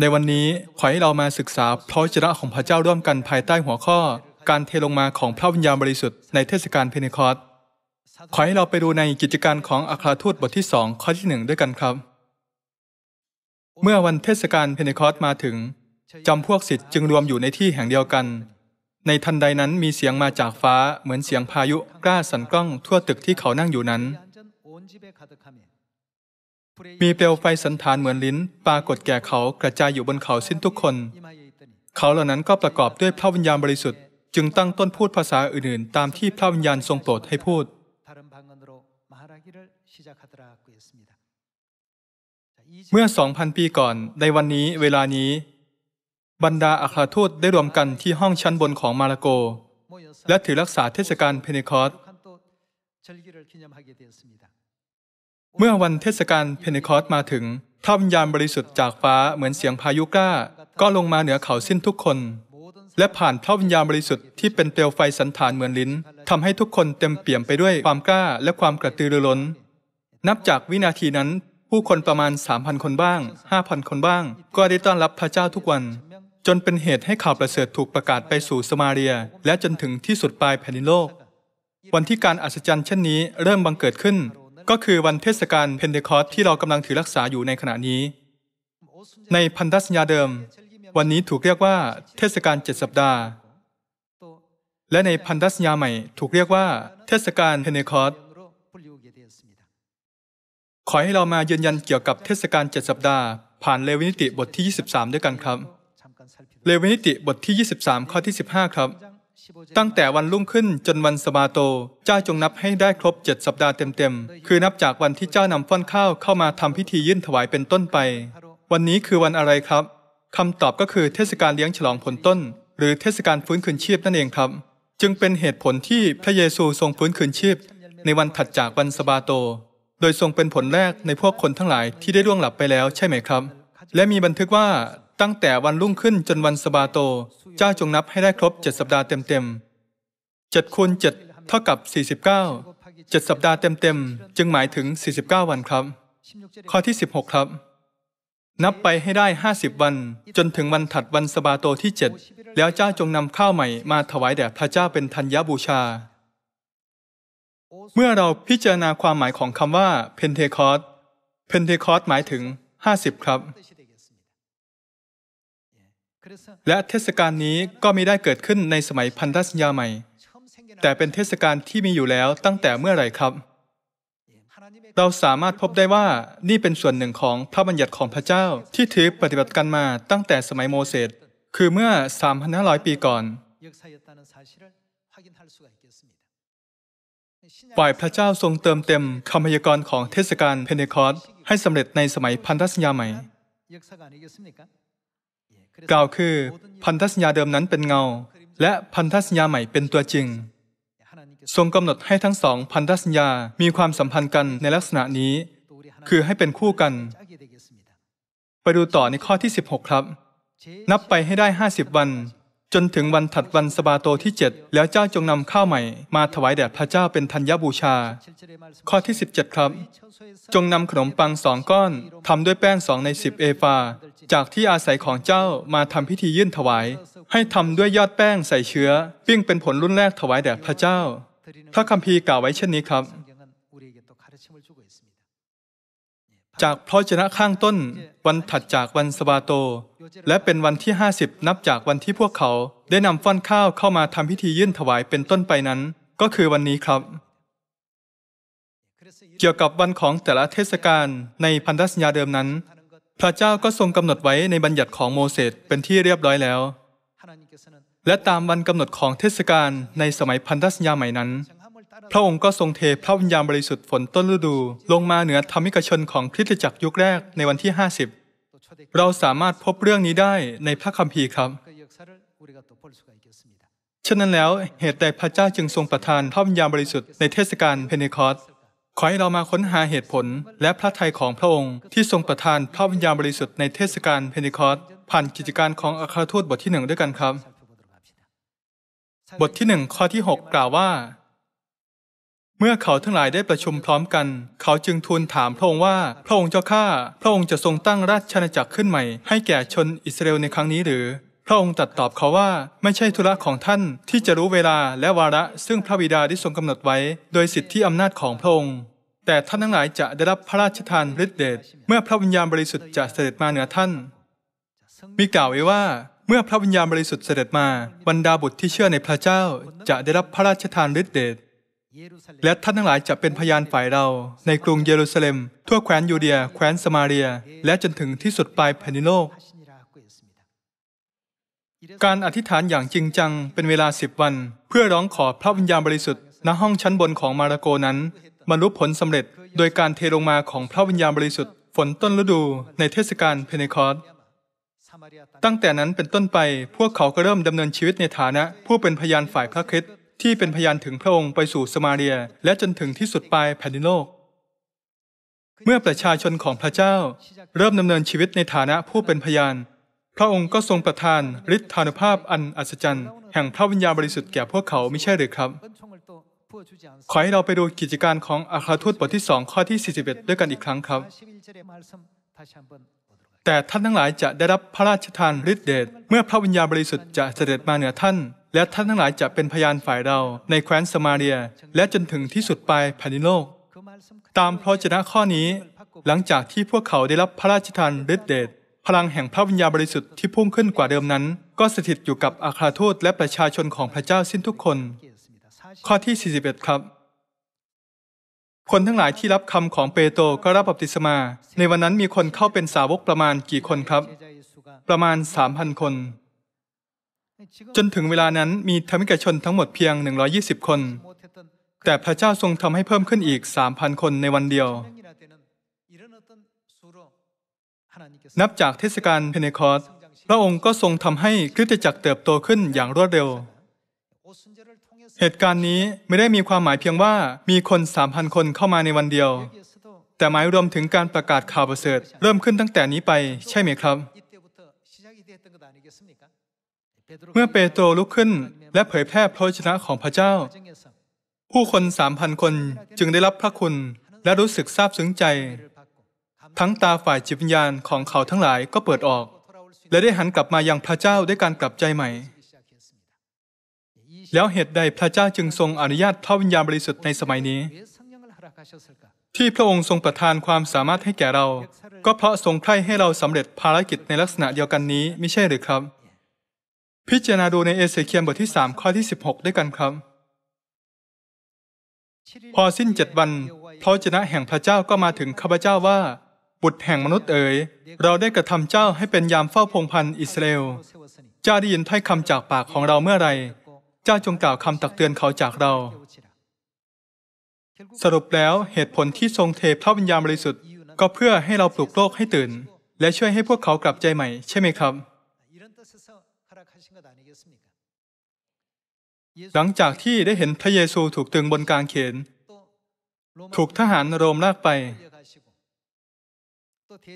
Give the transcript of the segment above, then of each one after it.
ในวันนี้ขอให้เรามาศึกษาพระวจนะของพระเจ้าร่วมกันภายใต้หัวข้อ การเทลงมาของพระวิญญาณบริสุทธิ์ในเทศกาลเพนคอส ขอให้เราไปดูในกิจการของอัครทูตบทที่สองข้อที่หนึ่งด้วยกันครับ เมื่อวันเทศกาลเพนคอสมาถึง จำพวกสิทธิ์จึงรวมอยู่ในที่แห่งเดียวกัน ในทันใดนั้นมีเสียงมาจากฟ้าเหมือนเสียงพายุกล้าสั่นกล้องทั่วตึกที่เขานั่งอยู่นั้นมีเปลวไฟสันฐานเหมือนลิ้นปรากฏแก่เขากระจายอยู่บนเขาสิ้นทุกคน เขาเหล่านั้นก็ประกอบด้วยพระวิญญาณบริสุทธิ์จึงตั้งต้นพูดภาษาอื่นๆ ตามที่พระวิญญาณทรงโปรดให้พูด เมื่อ 2,000 ปีก่อนในวันนี้เวลานี้ บรรดาอัครทูตได้รวมกันที่ห้องชั้นบนของมาราโก และถือรักษาเทศกาลเพเนคอสเมื่อวันเทศกาลเพนเนคอสมาถึงท่าวิญญาณบริสุทธิ์จากฟ้าเหมือนเสียงพายุกล้าก็ลงมาเหนือเขาสิ้นทุกคน และผ่านท่าวิญญาณบริสุทธิ์ที่เป็นเปลวไฟสันฐานเหมือนลิ้น ทำให้ทุกคนเต็มเปี่ยมไปด้วยความกล้าและความกระตือรือร้น นับจากวินาทีนั้น ผู้คนประมาณ 3,000 คนบ้าง 5,000 คนบ้าง ก็ได้ต้อนรับพระเจ้าทุกวัน จนเป็นเหตุให้ข่าวประเสริฐถูกประกาศไปสู่สมาเรีย และจนถึงที่สุดปลายแผ่นดินโลก วันที่การอัศจรรย์เช่นนี้เริ่มบังเกิดขึ้นก็คือวันเทศกาลเพนเดคอสที่เรากำลังถือรักษาอยู่ในขณะนี้ ในพันธสัญญาเดิม วันนี้ถูกเรียกว่า เทศกาลเจ็ดสัปดาห์ และในพันธสัญญาใหม่ ถูกเรียกว่า เทศกาลเพนเดคอสขอให้เรามายืนยันเกี่ยวกับเทศกาลเจ็ดสัปดาห์ผ่านเลวินิติบทที่ 23ด้วยกันครับ เลวินิติบทที่ 23 ข้อที่15ครับตั้งแต่วันรุ่งขึ้นจนวันสบาโตเจ้าจงนับให้ได้ครบเจ็ดสัปดาห์เต็มๆ คือนับจากวันที่เจ้านำฟ้อนข้าวเข้ามาทำพิธียื่นถวายเป็นต้นไป วันนี้คือวันอะไรครับคำตอบก็คือเทศกาลเลี้ยงฉลองผลต้น หรือเทศกาลฟื้นคืนชีพนั่นเองครับ จึงเป็นเหตุผลที่พระเยซูทรงฟื้นคืนชีพ ในวันถัดจากวันสบาโต โดยทรงเป็นผลแรกในพวกคนทั้งหลายที่ได้ล่วงหลับไปแล้วใช่ไหมครับ และมีบันทึกว่าตั้งแต่วันรุ่งขึ้นจนวันสบาโตเจ้าจงนับให้ได้ครบเจ็ดสัปดาห์เต็มๆเจ็ดคูณเจ็ดเท่ากับ49 7 สัปดาห์เต็มๆ จึงหมายถึง 49 วันครับ ข้อที่ 16 ครับ นับไปให้ได้ 50 วัน จนถึงวันถัดวันสบาโตที่ 7 แล้วเจ้าจงนำข้าวใหม่มาถวายแด่พระเจ้าเป็นธัญญบูชา เมื่อเราพิจารณาความหมายของคำว่าเพนเทคอสเพนเทคอสหมายถึง 50 ครับและเทศกาลนี้ก็ไม่ได้เกิดขึ้นในสมัยพันธสัญญาใหม่ แต่เป็นเทศกาลที่มีอยู่แล้วตั้งแต่เมื่อไหร่ครับ เราสามารถพบได้ว่านี่เป็นส่วนหนึ่งของพระบัญญัติของพระเจ้าที่ถือปฏิบัติกันมาตั้งแต่สมัยโมเสสคือเมื่อ 3,500 ปีก่อนฝ่ายพระเจ้าทรงเติมเต็มคำพยากรณ์ของเทศกาลเพนเนคอสให้สำเร็จในสมัยพันธสัญญาใหม่กล่าวคือพันธสัญญาเดิมนั้นเป็นเงา และพันธสัญญาใหม่เป็นตัวจริง ทรงกำหนดให้ทั้งสองพันธสัญญามีความสัมพันธ์กันในลักษณะนี้ คือให้เป็นคู่กัน ไปดูต่อในข้อที่ 16 ครับ นับไปให้ได้ 50 วันจนถึงวันถัดวันสบาโตที่ 7 แล้วเจ้าจงนำข้าวใหม่ มาถวายแด่พระเจ้าเป็นธัญญบูชา ข้อที่ 17 ครับ จงนำขนมปังสองก้อนทำด้วยแป้งสองในสิบเอฟา จากที่อาศัยของเจ้ามาทำพิธียื่นถวาย ให้ทำด้วยยอดแป้งใส่เชื้อปิ้งเป็นผลรุ่นแรกถวายแด่พระเจ้าพระคัมภีร์กล่าวไว้เช่นนี้ครับจากพระชนะข้างต้นวันถัดจากวันสบาโต และเป็นวันที่ 50 นับจากวันที่พวกเขาได้นำฟ้อนข้าวเข้ามาทำพิธียื่นถวายเป็นต้นไปนั้น ก็คือวันนี้ครับ เกี่ยวกับวันของแต่ละเทศกาลในพันธสัญญาเดิมนั้น พระเจ้าก็ทรงกำหนดไว้ในบัญญัติของโมเสสเป็นที่เรียบร้อยแล้ว และตามวันกำหนดของเทศกาลในสมัยพันธสัญญาใหม่นั้นพระองค์ก็ทรงเทพระวิญญาณบริสุทธิ์ฝนต้นฤดู ลงมาเหนือธรรมิกชนของคริสตจักรยุคแรกในวันที่50เราสามารถพบเรื่องนี้ได้ในพระคัมภีร์ครับฉะนั้นแล้วเหตุใดพระเจ้าจึงทรงประทานพระวิญญาณบริสุทธิ์ในเทศกาลเพเนคอส ขอให้เรามาค้นหาเหตุผล และพระทัยของพระองค์ที่ทรงประทานพระวิญญาณบริสุทธิ์ในเทศกาลเพนเนคอสผ่านกิจการของอัครทูตบทที่หนึ่งด้วยกันครับ บทที่หนึ่งข้อที่ 6 กล่าวว่ามื่อเขาทั้งหลายได้ประชุมพร้อมกัน เขาจึงทูลถามพระองค์ว่า พระองค์เจ้าข้า พระองค์จะทรงตั้งราชอาณาจักรขึ้นใหม่ ให้แก่ชนอิสราเอลในครั้งนี้หรือ พระองค์ตัดตอบเขาว่า ไม่ใช่ธุระของท่านที่จะรู้เวลาและวาระ ซึ่งพระบิดาได้ทรงกำหนดไว้โดยสิทธิอำนาจของพระองค์ แต่ท่านทั้งหลายจะได้รับพระราชทานฤทธิเดชเมื่อพระวิญญาณบริสุทธิ์จะเสด็จมาเหนือท่าน มีกล่าวไว้ว่า เมื่อพระวิญญาณบริสุทธิ์เสด็จมา บรรดาบุตรที่เชื่อในพระเจ้า จะได้รับพระราชทานฤทธิเดชและท่านทั้งหลายจะเป็นพยานฝ่ายเราในกรุงเยรูซาเล็ม ทั่วแคว้นยูเดีย แคว้นสมาเรีย และจนถึงที่สุดปลายแผ่นดินโลก การอธิษฐานอย่างจริงจังเป็นเวลาสิบวัน เพื่อร้องขอพระวิญญาณบริสุทธิ์ณห้องชั้นบนของมาระโกนั้นบรรลุผลสำเร็จโดยการเทลงมาของพระวิญญาณบริสุทธิ์ ฝนต้นฤดูในเทศกาลเพเนคอสตั้งแต่นั้นเป็นต้นไปพวกเขาก็เริ่มดำเนินชีวิตในฐานะ ผู้เป็นพยานฝ่ายพระคริสต์ที่เป็นพยานถึงพระองค์ไปสู่สมาเรียและจนถึงที่สุดปลายแผ่นดินโลก เมื่อประชาชนของพระเจ้า เริ่มดำเนินชีวิตในฐานะผู้เป็นพยานพระองค์ก็ทรงประทานฤทธานุภาพอันอัศจรรย์แห่งพระวิญญาณบริสุทธิ์แก่พวกเขาไม่ใช่หรือครับ ขอให้เราไปดูกิจการของอาคาทูตบทที่สองข้อที่ 41 ด้วยกันอีกครั้งครับ แต่ท่านทั้งหลายจะได้รับพระราชทานฤทธิเดชเมื่อพระวิญญาณบริสุทธิ์จะเสด็จมาเหนือท่านและท่านทั้งหลายจะเป็นพยานฝ่ายเราในแคว้นสมาเรีย และจนถึงที่สุดปลายแผ่นดินโลก ตามพระชนะข้อนี้ หลังจากที่พวกเขาได้รับพระราชทานฤทธิเดชพลังแห่งพระวิญญาณบริสุทธิ์ที่พุ่งขึ้นกว่าเดิมนั้น ก็สถิตอยู่กับอาคาทูตและประชาชนของพระเจ้าสิ้นทุกคน ข้อที่ 41 ครับ คนทั้งหลายที่รับคำของเปโตรก็รับบัพติศมา ในวันนั้นมีคนเข้าเป็นสาวกประมาณกี่คนครับ ประมาณ 3,000 คนจนถึงเวลานั้นมีธรรมิกชนทั้งหมดเพียง 120 คน แต่พระเจ้าทรงทำให้เพิ่มขึ้นอีก 3,000 คนในวันเดียว นับจากเทศกาลเพเนคอสพระองค์ก็ทรงทำให้คริสตจักรเติบโตขึ้นอย่างรวดเร็ว เหตุการณ์นี้ไม่ได้มีความหมายเพียงว่ามีคน 3,000 คนเข้ามาในวันเดียว แต่หมายรวมถึงการประกาศข่าวประเสริฐเริ่มขึ้นตั้งแต่นี้ไปใช่ไหมครับเมื่อเปโตรลุกขึ้นและเผยแพร่พระชนะของพระเจ้า ผู้คนสามพันคนจึงได้รับพระคุณและรู้สึกซาบซึ้งใจ ทั้งตาฝ่ายจิตวิญญาณของเขาทั้งหลายก็เปิดออก และได้หันกลับมายังพระเจ้าด้วยการกลับใจใหม่ แล้วเหตุใดพระเจ้าจึงทรงอนุญาตพระวิญญาณบริสุทธิ์ในสมัยนี้ ที่พระองค์ทรงประทานความสามารถให้แก่เรา ก็เพราะทรงใคร่ให้เราสำเร็จภารกิจในลักษณะเดียวกันนี้ไม่ใช่หรือครับพิจารณาดูในเอเสเคียนบทที่ 3 ข้อที่ 16 ด้วยกันครับ พอสิ้นเจ็ดวันพระเจนะแห่งพระเจ้าก็มาถึงข้าพเจ้าว่า บุตรแห่งมนุษย์เอ๋ยเราได้กระทำเจ้าให้เป็นยามเฝ้าพงพันอิสราเอลเจ้าได้ยินถ้อยคำจากปากของเราเมื่อไรเจ้าจงกล่าวคำตักเตือนเขาจากเรา สรุปแล้วเหตุผลที่ทรงเทพระวิญญาณบริสุทธิ์ก็เพื่อให้เราปลุกโลกให้ตื่น และช่วยให้พวกเขากลับใจใหม่ใช่ไหมครับหลังจากที่ได้เห็นพระเยซูถูกตึงบนกางเขน ถูกทหารโรมลากไป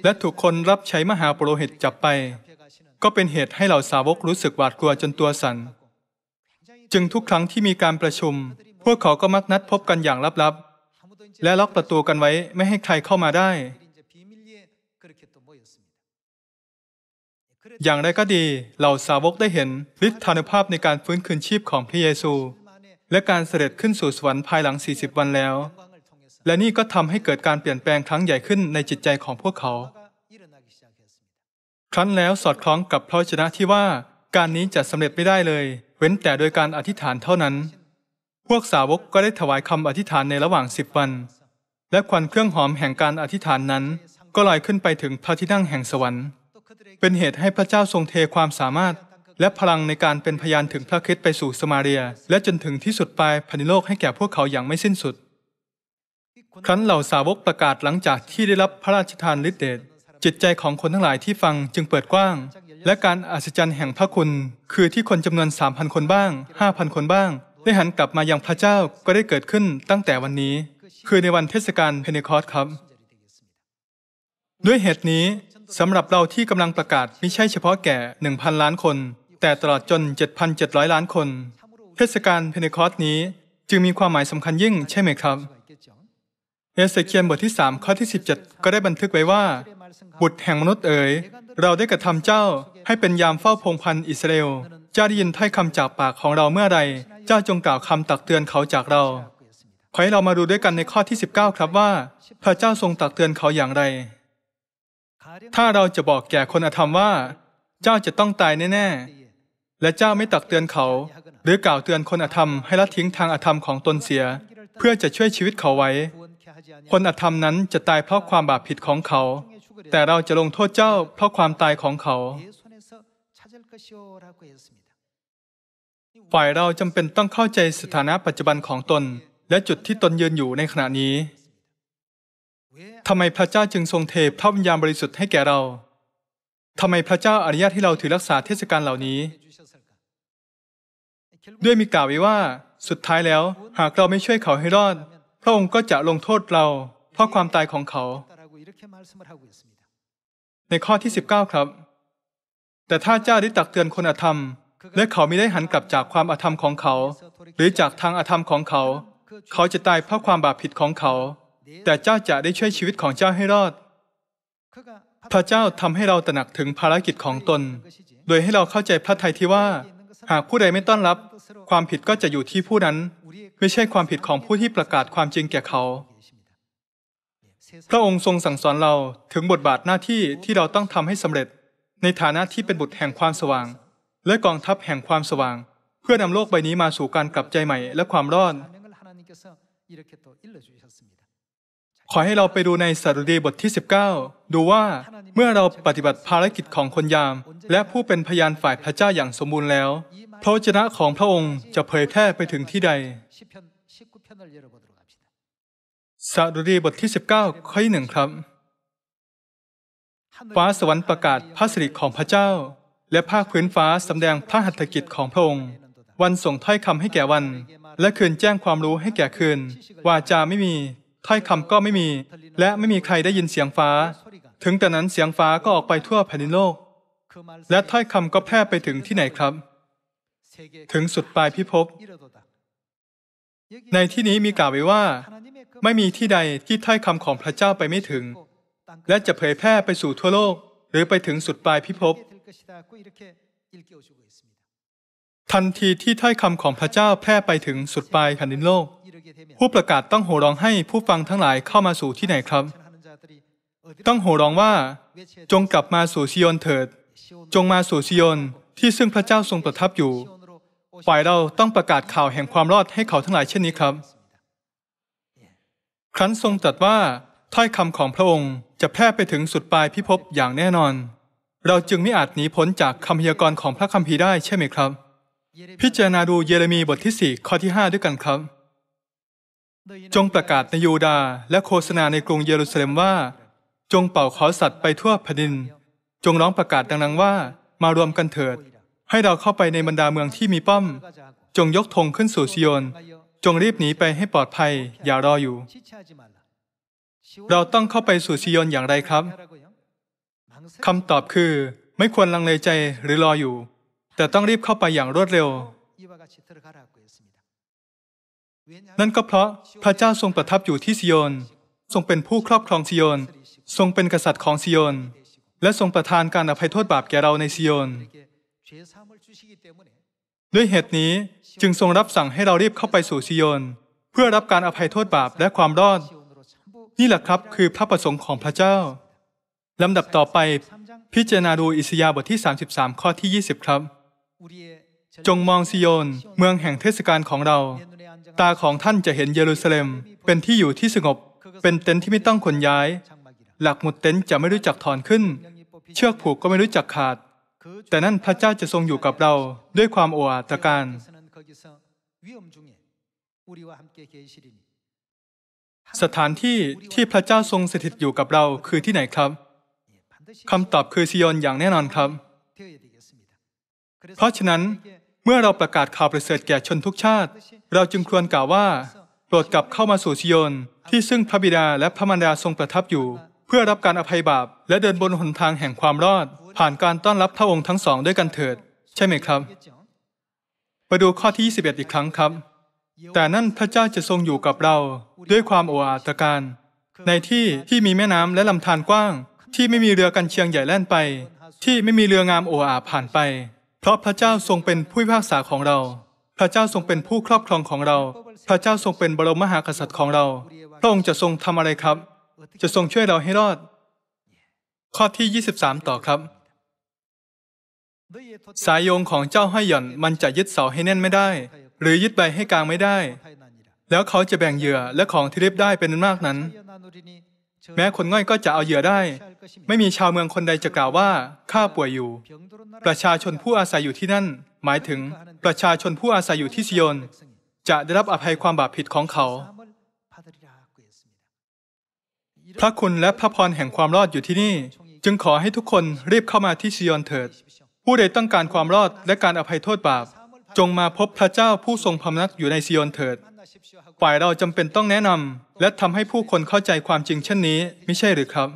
และถูกคนรับใช้มหาปโรหิตจับไป ก็เป็นเหตุให้เหล่าสาวกรู้สึกหวาดกลัวจนตัวสัน่น จึงทุกครั้งที่มีการประชุม พวกเขาก็มักนัดพบกันอย่างลับๆ และล็อกประตูกันไว้ไม่ให้ใครเข้ามาได้อย่างไรก็ดีเหล่าสาวกได้เห็นฤทธานุภาพในการฟื้นคืนชีพของพระเยซู และการเสด็จขึ้นสู่สวรรค์ภายหลัง 40 วันแล้ว และนี่ก็ทำให้เกิดการเปลี่ยนแปลงครั้งใหญ่ขึ้นในจิตใจของพวกเขา ครั้นแล้วสอดคล้องกับพระชนะที่ว่าการนี้จะสำเร็จไม่ได้เลย เว้นแต่โดยการอธิษฐานเท่านั้น พวกสาวกก็ได้ถวายคำอธิษฐานในระหว่างสิบวันและควันเครื่องหอมแห่งการอธิษฐานนั้น ก็ลอยขึ้นไปถึงพระที่นั่งแห่งสวรรค์เป็นเหตุให้พระเจ้าทรงเทความสามารถ และพลังในการเป็นพยานถึงพระคิดไปสู่สมาเรีย และจนถึงที่สุดปลายพันิโลกให้แก่พวกเขาอย่างไม่สิ้นสุดครั้นเหล่าสาวกประกาศหลังจากที่ได้รับพระราชทานฤทธิเดชจิตใจของคนทั้งหลายที่ฟังจึงเปิดกว้าง และการอัศจรรย์แห่งพระคุณ คือที่คนจำนวน 3,000 คนบ้าง 5,000 คนบ้าง ได้หันกลับมายังพระเจ้าก็ได้เกิดขึ้นตั้งแต่วันนี้ คือในวันเทศกาลเพเนคอสครับ ด้วยเหตุนี้สำหรับเราที่กำลังประกาศไม่ใช่เฉพาะแก่ 1,000 ล้านคน แต่ตลอดจน 7,700 ล้านคน เทศกาลเพนเนคอสนี้ จึงมีความหมายสำคัญยิ่งใช่ไหมครับเอเสเคียนบทที่ 3 ข้อที่ 17 ก็ได้บันทึกไว้ว่า บุตรแห่งมนุษย์เอ๋ยเราได้กระทำเจ้าให้เป็นยามเฝ้าพงพันอิสราเอลเจ้าได้ยินถ้อยคำจากปากของเราเมื่อไรเจ้าจงกล่าวคำตักเตือนเขาจากเราขอให้เรามาดูด้วยกันในข้อที่ 19 ครับว่า พระเจ้าทรงตักเตือนเขาอย่างไรถ้าเราจะบอกแก่คนอธรรมว่า เจ้าจะต้องตายแน่ๆและเจ้าไม่ตักเตือนเขา หรือกล่าวเตือนคนอธรรมให้ละทิ้งทางอธรรมของตนเสีย เพื่อจะช่วยชีวิตเขาไว้ คนอธรรมนั้นจะตายเพราะความบาปผิดของเขา แต่เราจะลงโทษเจ้าเพราะความตายของเขา ฝ่ายเราจำเป็นต้องเข้าใจสถานะปัจจุบันของตน และจุดที่ตนยืนอยู่ในขณะนี้ทำไมพระเจ้าจึงทรงเทพระวิญญาณบริสุทธิ์ให้แก่เรา ทำไมพระเจ้าอนุญาตให้เราถือรักษาเทศกาลเหล่านี้ ด้วยมีกล่าวไว้ว่าสุดท้ายแล้วหากเราไม่ช่วยเขาให้รอด พระองค์ก็จะลงโทษเราเพราะความตายของเขา ในข้อที่ 19 ครับ แต่ถ้าเจ้าได้ตักเตือนคนอธรรม และเขาไม่ได้หันกลับจากความอธรรมของเขา หรือจากทางอธรรมของเขา เขาจะตายเพราะความบาปผิดของเขาแต่เจ้าจะได้ช่วยชีวิตของเจ้าให้รอด พระเจ้าทำให้เราตระหนักถึงภารกิจของตน โดยให้เราเข้าใจพระทัยที่ว่า หากผู้ใดไม่ต้อนรับ ความผิดก็จะอยู่ที่ผู้นั้น ไม่ใช่ความผิดของผู้ที่ประกาศความจริงแก่เขา พระองค์ทรงสั่งสอนเราถึงบทบาทหน้าที่ที่เราต้องทำให้สำเร็จในฐานะที่เป็นบุตรแห่งความสว่าง และกองทัพแห่งความสว่าง เพื่อนำโลกใบนี้มาสู่การกลับใจใหม่ และความรอดขอให้เราไปดูในสดุดีบทที่ 19 ดูว่าเมื่อเราปฏิบัติภารกิจของคนยาม และผู้เป็นพยานฝ่ายพระเจ้าอย่างสมบูรณ์แล้วพระวจนะของพระองค์จะเผยแพร่ไปถึงที่ใดสดุดีบทที่ 19 ข้อที่หนึ่งครับ ฟ้าสวรรค์ประกาศพระสิริของพระเจ้า และภาคพื้นฟ้าสำแดงพระหัตถกิจของพระองค์ วันส่งถ้อยคำให้แก่วัน และคืนแจ้งความรู้ให้แก่คืนวาจาไม่มีถ้อยคำก็ไม่มีและไม่มีใครได้ยินเสียงฟ้า ถึงแต่นั้นเสียงฟ้าก็ออกไปทั่วแผ่นดินโลก และถ้อยคำก็แพร่ไปถึงที่ไหนครับ ถึงสุดปลายพิภพในที่นี้มีกล่าวไว้ว่า ไม่มีที่ใดที่ถ้อยคำของพระเจ้าไปไม่ถึง และจะเผยแพร่ไปสู่ทั่วโลก หรือไปถึงสุดปลายพิภพทันทีที่ถ้อยคำของพระเจ้าแพร่ไปถึงสุดปลายแผ่นดินโลกผู้ประกาศต้องโห่ร้องให้ผู้ฟังทั้งหลายเข้ามาสู่ที่ไหนครับ ต้องโห่ร้องว่า จงกลับมาสู่ซิโอนเถิด จงมาสู่ซิโอนที่ซึ่งพระเจ้าทรงประทับอยู่ ฝ่ายเราต้องประกาศข่าวแห่งความรอดให้เขาทั้งหลายเช่นนี้ครับ ครั้นทรงตรัสว่าถ้อยคำของพระองค์จะแพร่ไปถึงสุดปลายพิภพอย่างแน่นอน เราจึงไม่อาจหนีพ้นจากคำพยากรณ์ของพระคัมภีร์ได้ใช่ไหมครับ พิจารณาดูเยเรมีบทที่ 4 ข้อที่5ด้วยกันครับจงประกาศในยูดาและโฆษณาในกรุงเยรูซาเล็มว่า จงเป่าขอสัตว์ไปทั่วแผ่นดิน จงร้องประกาศดังๆว่า มารวมกันเถิด ให้เราเข้าไปในบรรดาเมืองที่มีป้อม จงยกธงขึ้นสู่ซิโอนจงรีบหนีไปให้ปลอดภัยอย่ารออยู่ เราต้องเข้าไปสู่ซิโอนอย่างไรครับคำตอบคือ ไม่ควรลังเลใจหรือรออยู่ แต่ต้องรีบเข้าไปอย่างรวดเร็วนั่นก็เพราะพระเจ้าทรงประทับอยู่ที่ซิโยนทรงเป็นผู้ครอบครองซิโยน ทรงเป็นกษัตริย์ของซิโยน และทรงประทานการอภัยโทษบาปแก่เราในซิโยน ด้วยเหตุนี้จึงทรงรับสั่งให้เรารีบเข้าไปสู่ซิโยน เพื่อรับการอภัยโทษบาปและความรอด นี่แหละครับคือพระประสงค์ของพระเจ้าลำดับต่อไปพิจารณาดูอิสยาบทที่ 33 ข้อที่ 20 ครับ จงมองซิโยนเมืองแห่งเทศกาลของเราตาของท่านจะเห็นเยรูซาเล็มเป็นที่อยู่ที่สงบเป็นเต็นท์ที่ไม่ต้องขนย้าย หลักหมุดเต็นท์จะไม่รู้จักถอนขึ้น เชือกผูกก็ไม่รู้จักขาด แต่นั่นพระเจ้าจะทรงอยู่กับเราด้วยความโออาตการสถานที่ที่พระเจ้าทรงสถิตอยู่กับเราคือที่ไหนครับคำตอบคือซิยอนอย่างแน่นอนครับ เพราะฉะนั้นมื่อเราประกาศข่าวประเสริฐแก่ชนทุกชาติ เราจึงควรกล่าวว่าโปรดกลับเข้ามาสู่ชิยน ที่ซึ่งพระบิดาและพระมารดาทรงประทับอยู่ เพื่อรับการอภัยบาป และเดินบนหนทางแห่งความรอด ผ่านการต้อนรับพระองค์ทั้งสองด้วยกันเถิด ใช่ไหมครับมาดูข้อที่ 21 อีกครั้งครับ แต่นั่นพระเจ้าจะทรงอยู่กับเรา ด้วยความโอ้อาตการในที่ที่มีแม่น้ำและลำธารกว้าง ที่ไม่มีเรือกันเชียงใหญ่แล่นไป ที่ไม่มีเรืองามโอ้อาผ่านไปเพราะพระเจ้าทรงเป็นผู้พิพากษาของเรา พระเจ้าทรงเป็นผู้ครอบครองของเรา พระเจ้าทรงเป็นบรมมหากษัตริย์ของเรา พระองค์จะทรงทำอะไรครับ จะทรงช่วยเราให้รอด ข้อที่23ต่อครับ สายโยงของเจ้าให้หย่อนมันจะยึดเสาให้แน่นไม่ได้ หรือยึดใบให้กลางไม่ได้ แล้วเขาจะแบ่งเหยื่อและของที่เรียบได้เป็นมากนั้นแม้คนง่อยก็จะเอาเหยื่อได้ ไม่มีชาวเมืองคนใดจะกล่าวว่า ข้าป่วยอยู่ ประชาชนผู้อาศัยอยู่ที่นั่น หมายถึงประชาชนผู้อาศัยอยู่ที่ซิโยนจะได้รับอภัยความบาปผิดของเขาพระคุณและพระพรแห่งความรอดอยู่ที่นี่ จึงขอให้ทุกคนรีบเข้ามาที่ซิโยนเถิด ผู้ใดต้องการความรอดและการอภัยโทษบาป จงมาพบพระเจ้าผู้ทรงพำนักอยู่ในซิโยนเถิดฝ่ายเราจำเป็นต้องแนะนำและทำให้ผู้คนเข้าใจความจริงเช่นนี้ไม่ใช่หรือครับ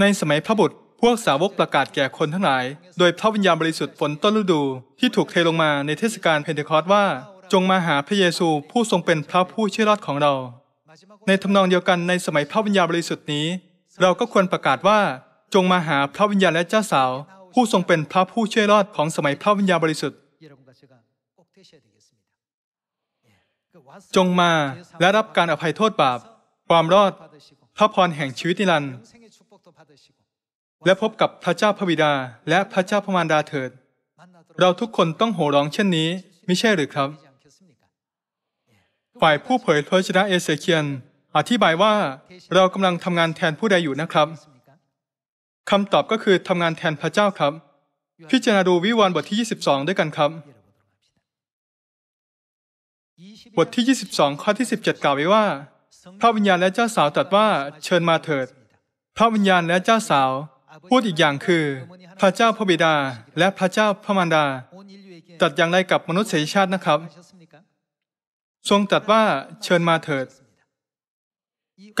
ในสมัยพระบุตรพวกสาวกประกาศแก่คนทั้งหลาย โดยพระวิญญาณบริสุทธิ์ฝนต้นฤดูที่ถูกเทลงมาในเทศกาลเพนเทคอสต์ว่า จงมาหาพระเยซูผู้ทรงเป็นพระผู้ช่วยรอดของเรา ในทำนองเดียวกันในสมัยพระวิญญาณบริสุทธิ์นี้ เราก็ควรประกาศว่าจงมาหาพระวิญญาณและเจ้าสาว ผู้ทรงเป็นพระผู้ช่วยรอดของสมัยพระวิญญาณบริสุทธิ์จงมาและรับการอภัยโทษบาป ความรอด พระพรแห่งชีวิตนิรันดร์และพบกับพระเจ้าพระบิดา และพระเจ้าพระมารดาเถิด เราทุกคนต้องโห่ร้องเช่นนี้ไม่ใช่หรือครับ ฝ่ายผู้เผยพระชนะเอเสเคียนอธิบายว่าเรากำลังทำงานแทนผู้ใดอยู่นะครับคำตอบก็คือทำงานแทนพระเจ้าครับ พิจารณาดูวิวรณ์บทที่ 22 ด้วยกันครับบทที่ 22 ข้อที่17กล่าวไว้ว่า พระวิญญาณและเจ้าสาวตรัสว่าเชิญมาเถิด พระวิญญาณและเจ้าสาว พูดอีกอย่างคือ พระเจ้าพระบิดาและพระเจ้าพระมารดาตรัสอย่างไรกับมนุษยชาตินะครับ ทรงตรัสว่าเชิญมาเถิด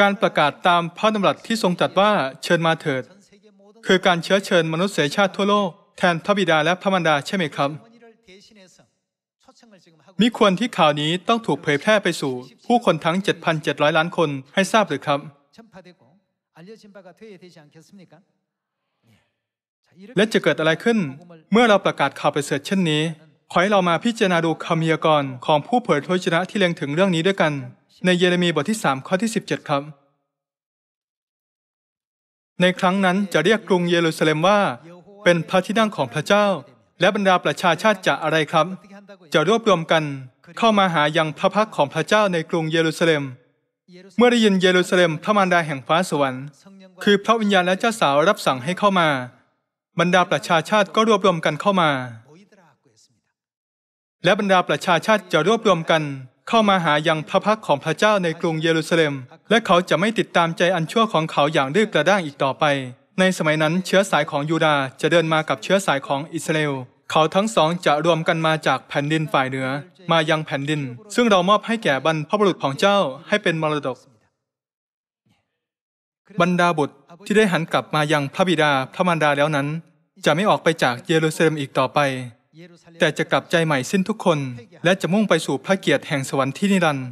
การประกาศตามพระดำรัสที่ทรงตรัสว่าเชิญมาเถิด คือการเชื้อเชิญมนุษยชาติทั่วโลกแทนพระบิดาและพระมารดาใช่ไหมครับมิควรที่ข่าวนี้ต้องถูกเผยแพร่ไปสู่ ผู้คนทั้ง 7,700 ล้านคนให้ทราบหรือครับ และจะเกิดอะไรขึ้น เมื่อเราประกาศข่าวประเสริฐเช่นนี้ ขอให้เรามาพิจารณาดูคำียากรของผู้เผยโทชนะที่เล็งถึงเรื่องนี้ด้วยกัน ในเยเรมีบทที่ 3 ข้อที่ 17 ครับ ในครั้งนั้นจะเรียกกรุงเยรูซาเล็มว่า เป็นพระที่นั่งของพระเจ้าและบรรดาประชาชาติจะอะไรครับจะรวบรวมกันเข้ามาหายังพระพักของพระเจ้าในกรุงเยรูซาเล็ม เมื่อได้ยินเยรูซาเล็มพระมารดาแห่งฟ้าสวรรค์คือพระวิญญาณและเจ้าสาวรับสั่งให้เข้ามา บรรดาประชาชาติก็รวบรวมกันเข้ามา และบรรดาประชาชาติจะรวบรวมกัน เข้ามาหายังพระพักของพระเจ้าในกรุงเยรูซาเล็ม และเขาจะไม่ติดตามใจอันชั่วของเขาอย่างดื้อกระด้างอีกต่อไป ในสมัยนั้นเชื้อสายของยูดาจะเดินมากับเชื้อสายของอิสราเอลเขาทั้งสองจะรวมกันมาจากแผ่นดินฝ่ายเหนือมายังแผ่นดิน ซึ่งเรามอบให้แก่บรรพบุรุษของเจ้าให้เป็นมรดก บรรดาบุตรที่ได้หันกลับมายังพระบิดาพระมารดาแล้วนั้น จะไม่ออกไปจากเยรูซาเล็มอีกต่อไป แต่จะกลับใจใหม่สิ้นทุกคน และจะมุ่งไปสู่พระเกียรติแห่งสวรรค์ที่นิรันดร์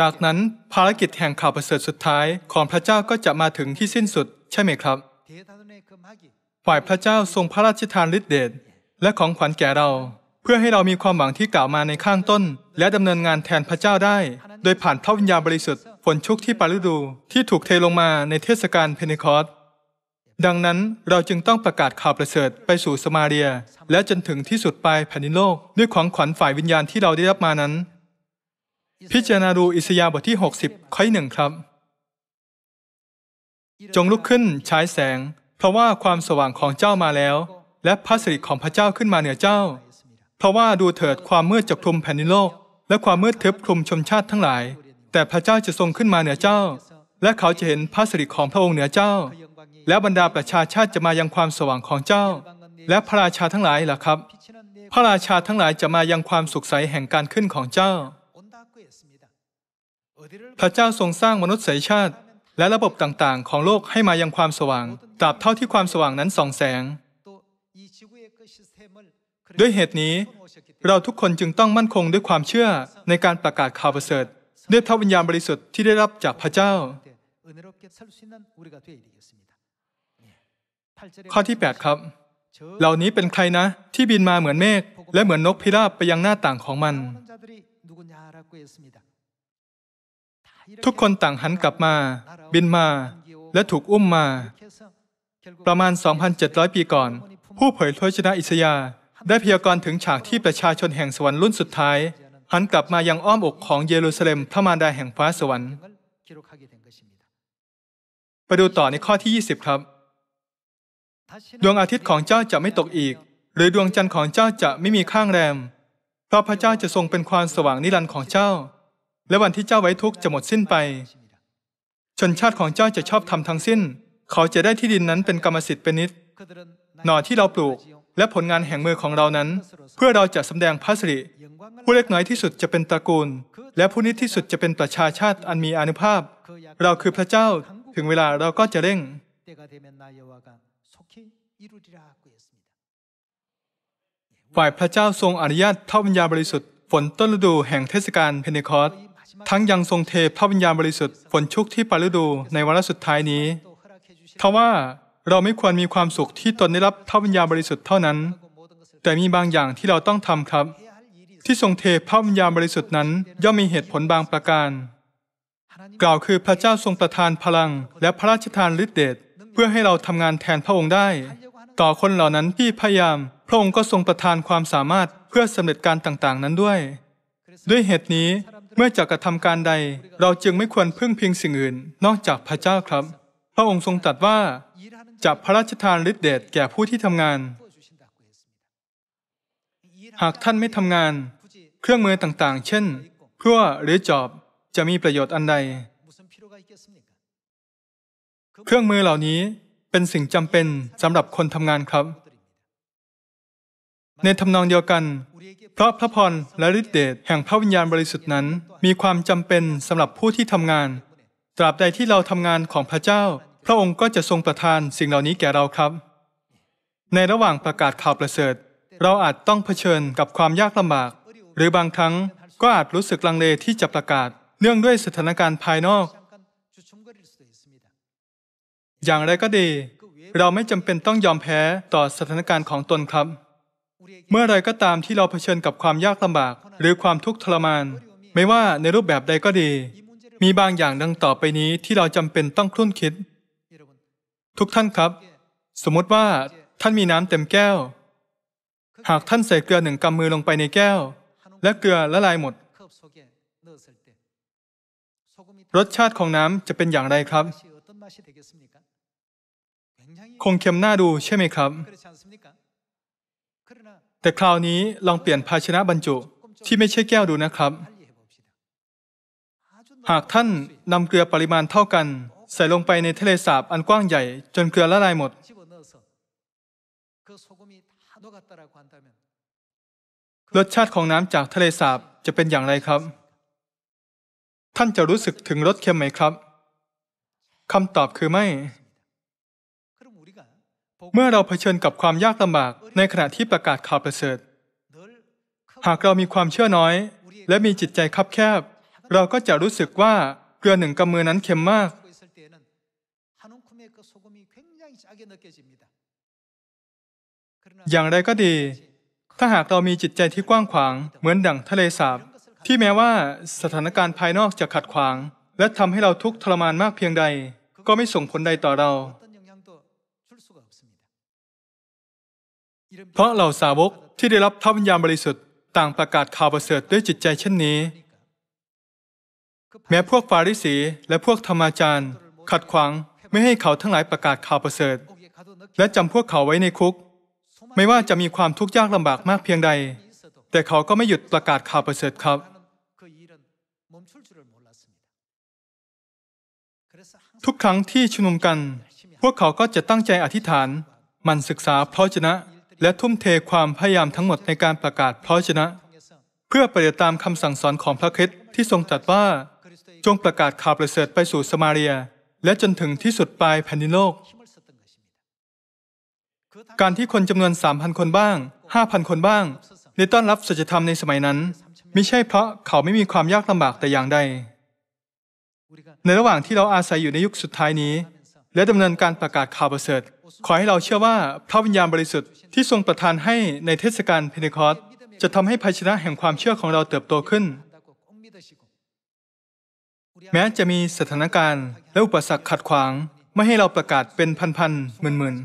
จากนั้นภารกิจแห่งข่าวประเสริฐสุดท้ายของพระเจ้าก็จะมาถึงที่สิ้นสุดใช่ไหมครับ ฝ่ายพระเจ้าทรงพระราชทานฤทธิเดชและของขวัญแก่เราเพื่อให้เรามีความหวังที่กล่าวมาในข้างต้น และดำเนินงานแทนพระเจ้าได้ โดยผ่านพระวิญญาณบริสุทธิ์ฝนชุกที่ปาิดู ที่ถูกเทลงมาในเทศกาลเพนเนคอสดังนั้นเราจึงต้องประกาศข่าวประเสริฐไปสู่สมาเรีย และจนถึงที่สุดปลายแผ่นดินโลกด้วยของขวัญฝ่ายวิญญาณที่เราได้รับมานั้น พิจารณาดูอิสยาบทที่ 60ข้อหนึ่งครับ จงลุกขึ้นฉายแสง เพราะว่าความสว่างของเจ้ามาแล้วและพระสิริของพระเจ้าขึ้นมาเหนือเจ้า เพราะว่าดูเถิดความมืดจกคลุมแผ่นดินโลก และความมืดทึบคลุมชมชาติทั้งหลาย แต่พระเจ้าจะทรงขึ้นมาเหนือเจ้า และเขาจะเห็นพระสิริของพระองค์เหนือเจ้า และบรรดาประชาชาติจะมายังความสว่างของเจ้า และพระราชาทั้งหลายล่ะครับ พระราชาทั้งหลายจะมายังความสุขใสแห่งการขึ้นของเจ้าพระเจ้าทรงสร้างมนุษยชาติและระบบต่างๆ ของโลกให้มายังความสว่างตราบเท่าที่ความสว่างนั้นส่องแสงด้วยเหตุนี้ เราทุกคนจึงต้องมั่นคงด้วยความเชื่อในการประกาศข่าวประเสริฐด้วยพระวิญญาณบริสุทธิ์ที่ได้รับจากพระเจ้า ข้อที่ 8 ครับ เหล่านี้เป็นใครนะที่บินมาเหมือนเมฆและเหมือนนกพิราบไปยังหน้าต่างของมัน ทุกคนต่างหันกลับมา บินมาและถูกอุ้มมา ประมาณ 2,700 ปีก่อน ผู้เผยพระชนะอิสยาได้พยากรณ์ถึงฉากที่ประชาชนแห่งสวรรค์รุ่นสุดท้ายหันกลับมายังอ้อมอกของเยรูซาเล็มพระมารดาแห่งฟ้าสวรรค์ ไปดูต่อในข้อที่20ครับ ดวงอาทิตย์ของเจ้าจะไม่ตกอีก หรือดวงจันทร์ของเจ้าจะไม่มีข้างแรม เพราะพระเจ้าจะทรงเป็นความสว่างนิรันดร์ของเจ้า และวันที่เจ้าไว้ทุกข์จะหมดสิ้นไป ชนชาติของเจ้าจะชอบทำทั้งสิ้น เขาจะได้ที่ดินนั้นเป็นกรรมสิทธิ์เป็นนิดหน่อที่เราปลูกและผลงานแห่งมือของเรานั้น เพื่อเราจะสาแดงพระสิริ ผู้เล็กน้อยที่สุดจะเป็นตระกูล และผู้นิดที่สุดจะเป็นประชาชาติอันมีอนุภาพ เราคือพระเจ้าถึงเวลาเราก็จะเร่งฝ่ายพระเจ้าทรงอนุญาตเท่าวิญญาณบริสุทธิ์ฝนต้นฤดูแห่งเทศกาลเพนเนคอสทั้งยังทรงเทพระวิญญาณบริสุทธิ์ฝนชุกที่ปลายฤดูในวาระสุดท้ายนี้ทว่าเราไม่ควรมีความสุขที่ตนได้รับพระวิญญาณบริสุทธิ์เท่านั้น แต่มีบางอย่างที่เราต้องทำครับ ที่ทรงเทพระวิญญาณบริสุทธิ์นั้นย่อมมีเหตุผลบางประการ กล่าวคือพระเจ้าทรงประทานพลัง และพระราชทานฤทธิเดชเพื่อให้เราทำงานแทนพระองค์ได้ ต่อคนเหล่านั้นที่พยายาม พระองค์ก็ทรงประทานความสามารถเพื่อสำเร็จการต่างๆนั้นด้วย ด้วยเหตุนี้เมื่อจะกระทำการใดเราจึงไม่ควรพึ่งพิงสิ่งอื่น นอกจากพระเจ้าครับ พระองค์ทรงตรัสว่าจะพระราชทานฤทธิเดชแก่ผู้ที่ทำงาน หากท่านไม่ทำงาน เครื่องมือต่างๆ เช่นพืั่วหรือจอบจะมีประโยชน์อันใด เครื่องมือเหล่านี้เป็นสิ่งจำเป็นสำหรับคนทำงานครับ ในทำนองเดียวกัน เพราะพระพรและฤทธิเดชแห่งพระวิญญาณบริสุทธิ์นั้น มีความจำเป็นสำหรับผู้ที่ทำงานตราบใดที่เราทำงานของพระเจ้าพระองค์ก็จะทรงประทานสิ่งเหล่านี้แก่เราครับ ในระหว่างประกาศข่าวประเสริฐ เราอาจต้องเผชิญกับความยากลำบาก หรือบางครั้งก็อาจรู้สึกลังเลที่จะประกาศ เนื่องด้วยสถานการณ์ภายนอก อย่างไรก็ดี เราไม่จำเป็นต้องยอมแพ้ต่อสถานการณ์ของตนครับ เมื่อไรก็ตามที่เราเผชิญกับความยากลำบาก หรือความทุกข์ทรมาน ไม่ว่าในรูปแบบใดก็ดี มีบางอย่างดังต่อไปนี้ที่เราจำเป็นต้องครุ่นคิดทุกท่านครับ สมมติว่าท่านมีน้ำเต็มแก้ว หากท่านใส่เกลือหนึ่งกำมือลงไปในแก้ว และเกลือละลายหมด รสชาติของน้ำจะเป็นอย่างไรครับคงเค็มหน้าดูใช่ไหมครับแต่คราวนี้ลองเปลี่ยนภาชนะบรรจุที่ไม่ใช่แก้วดูนะครับ หากท่านนำเกลือปริมาณเท่ากันใส่ลงไปในทะเลสาบอันกว้างใหญ่ จนเกลือละลายหมดรสชาติของน้ำจากทะเลสาบจะเป็นอย่างไรครับ ท่านจะรู้สึกถึงรสเค็มไหมครับคำตอบคือไม่ เมื่อเราเผชิญกับความยากลำบากในขณะที่ประกาศข่าวประเสริฐหากเรามีความเชื่อน้อย และมีจิตใจคับแคบ เราก็จะรู้สึกว่าเกลือหนึ่งกำมือนั้นเค็มมากอย่างไรก็ดี ถ้าหากเรามีจิตใจที่กว้างขวาง เหมือนดั่งทะเลสาบที่แม้ว่าสถานการณ์ภายนอก จะขัดขวาง และทำให้เราทุกข์ทรมานมากเพียงใด ก็ไม่ส่งผลใดต่อเรา เพราะเหล่าสาวกที่ได้รับพระวิญญาณบริสุทธิ์ต่างประกาศข่าวประเสริฐด้วยจิตใจเช่นนี้ แม้พวกฟาริสีและพวกธรรมาจารย์ ขัดขวางไม่ให้เขาทั้งหลายประกาศข่าวประเสริฐและจำพวกเขาไว้ในคุก ไม่ว่าจะมีความทุกข์ยากลำบากมากเพียงใด แต่เขาก็ไม่หยุดประกาศข่าวประเสริฐครับทุกครั้งที่ชุมนุมกัน พวกเขาก็จะตั้งใจอธิษฐานมันศึกษาพระชนะและทุ่มเทความพยายามทั้งหมดในการประกาศพระชนะ เพื่อปฏิบัติตามคำสั่งสอนของพระคริสต์ที่ทรงตรัสว่า จงประกาศข่าวประเสริฐไปสู่สมาเรียและจนถึงที่สุดปลายแผ่นดินโลก การที่คนจำนวน 3,000 คนบ้าง 5,000 คนบ้าง ในต้อนรับสัจธรรมในสมัยนั้น ไม่ใช่เพราะเขาไม่มีความยากลำบากแต่อย่างใด ในระหว่างที่เราอาศัยอยู่ในยุคสุดท้ายนี้ และดำเนินการประกาศข่าวประเสริฐ ขอให้เราเชื่อว่าพระวิญญาณบริสุทธิ์ที่ทรงประทานให้ในเทศกาลเพนเทคอส จะทำให้ภาชนะแห่งความเชื่อของเราเติบโตขึ้นแม้จะมีสถานการณ์และอุปสรรคขัดขวาง ไม่ให้เราประกาศเป็นพันๆหมื่น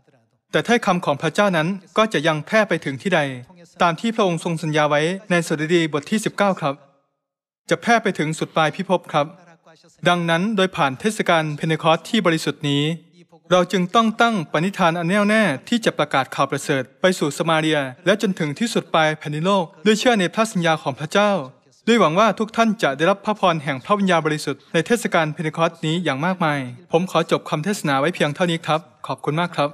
ๆ แต่ถ้อยคำของพระเจ้านั้นก็จะยังแพร่ไปถึงที่ใด ตามที่พระองค์ทรงสัญญาไว้ในสดุดีบทที่ 19 ครับ จะแพร่ไปถึงสุดปลายพิภพครับ ดังนั้นโดยผ่านเทศกาลเพนเนคอสที่บริสุทธิ์นี้ เราจึงต้องตั้งปณิธานอันแน่วแน่ ที่จะประกาศข่าวประเสริฐไปสู่สมาเรีย และจนถึงที่สุดปลายแผ่นดินโลกด้วยเชื่อในพระสัญญาของพระเจ้าด้วยหวังว่าทุกท่านจะได้รับพระพรแห่งพระวิญญาณบริสุทธิ์ ในเทศกาลเพนเทคอสต์นี้อย่างมากมาย ผมขอจบคำเทศนาไว้เพียงเท่านี้ครับ ขอบคุณมากครับ